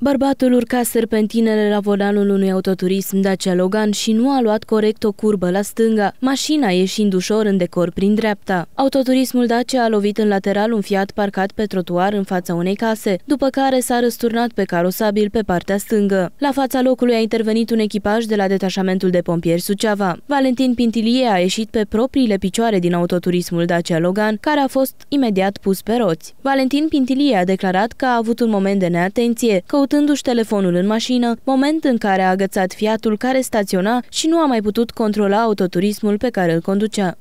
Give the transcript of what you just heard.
Bărbatul urca serpentinele la volanul unui autoturism Dacia Logan și nu a luat corect o curbă la stânga, mașina ieșind ușor în decor prin dreapta. Autoturismul Dacia a lovit în lateral un Fiat parcat pe trotuar în fața unei case, după care s-a răsturnat pe carosabil pe partea stângă. La fața locului a intervenit un echipaj de la detașamentul de pompieri Suceava. Valentin Pintilie a ieșit pe propriile picioare din autoturismul Dacia Logan, care a fost imediat pus pe roți. Valentin Pintilie a declarat că a avut un moment de neatenție, că căutându-și telefonul în mașină, moment în care a agățat fiatul care staționa și nu a mai putut controla autoturismul pe care îl conducea.